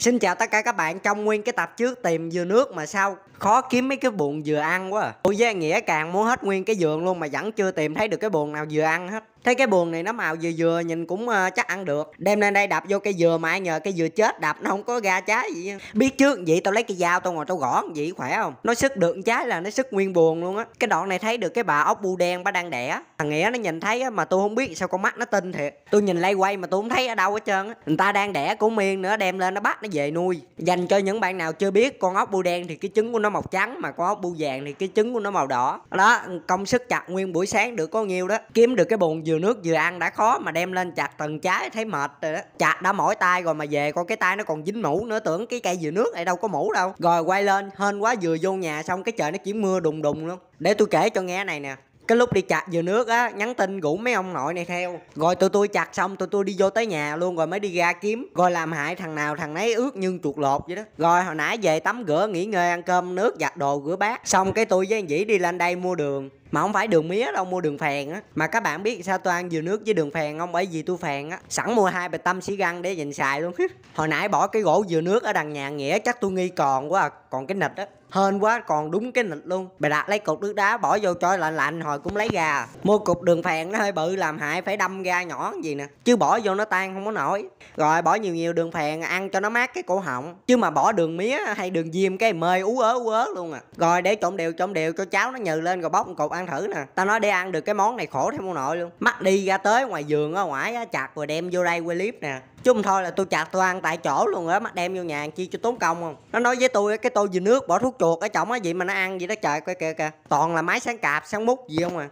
Xin chào tất cả các bạn Trong nguyên cái tập trước tìm dừa nước mà sao khó kiếm mấy cái buồn dừa ăn quá à. Ủa với nghĩa càng muốn hết nguyên cái giường luôn mà vẫn chưa tìm thấy được cái buồn nào dừa ăn hết thấy cái buồn này nó màu dừa dừa nhìn cũng uh, chắc ăn được đem lên đây đạp vô cây dừa mà ai nhờ cây dừa chết đạp nó không có ra trái gì biết trước vậy tao lấy cái dao tao ngồi tao gõ vậy khỏe không nó sức được trái là nó sức nguyên buồn luôn á cái đoạn này thấy được cái bà ốc bu đen bà đang đẻ thằng nghĩa nó nhìn thấy á, mà tôi không biết sao con mắt nó tin thiệt tôi nhìn lay quay mà tôi không thấy ở đâu hết trơn á người ta đang đẻ của miên nữa đem lên nó bắt nó về nuôi dành cho những bạn nào chưa biết con ốc bu đen thì cái trứng của nó màu trắng mà con ốc bu vàng thì cái trứng của nó màu đỏ đó công sức chặt nguyên buổi sáng được có nhiêu đó kiếm được cái buồn bồn vừa nước vừa ăn đã khó mà đem lên chặt tầng trái thấy mệt rồi đó chặt đã mỏi tay rồi mà về coi cái tay nó còn dính mũ nữa tưởng cái cây vừa nước này đâu có mũ đâu rồi quay lên hên quá vừa vô nhà xong cái trời nó chỉ mưa đùng đùng luôn để tôi kể cho nghe này nè cái lúc đi chặt vừa nước á nhắn tin rủ mấy ông nội này theo rồi tụi tôi chặt xong tụi tôi đi vô tới nhà luôn rồi mới đi ra kiếm rồi làm hại thằng nào thằng nấy ướt nhưng chuột lột vậy đó rồi hồi nãy về tắm rửa nghỉ ngơi ăn cơm nước giặt đồ rửa bát xong cái tôi với anh dĩ đi lên đây mua đường mà không phải đường mía đâu mua đường phèn á mà các bạn biết sao tôi ăn dừa nước với đường phèn không bởi vì tôi phèn á sẵn mua hai bịch tâm xí găng để dành xài luôn hồi nãy bỏ cái gỗ dừa nước ở đằng nhà nghĩa chắc tôi nghi còn quá à còn cái nịch á hên quá còn đúng cái nịch luôn bà đặt lấy cục nước đá bỏ vô cho lạnh lạnh hồi cũng lấy gà mua cục đường phèn nó hơi bự làm hại phải đâm ra nhỏ gì nè chứ bỏ vô nó tan không có nổi rồi bỏ nhiều nhiều đường phèn ăn cho nó mát cái cổ họng chứ mà bỏ đường mía hay đường diêm cái mê ú ớ ú ớ luôn à rồi để trộn đều trộn đều cho cháo nó nhừ lên rồi bóc một cục ăn thử nè tao nói đi ăn được cái món này khổ thêm ông nội luôn mắt đi ra tới ngoài giường á ngoại á chặt rồi đem vô đây quay clip nè chung thôi là tôi chặt tôi ăn tại chỗ luôn á mắt đem vô nhà chi cho tốn công không nó nói với tôi cái tô dừa nước bỏ thuốc chuột ở trong á gì mà nó ăn vậy đó trời coi kìa kìa toàn là máy sáng cạp sáng mút gì không à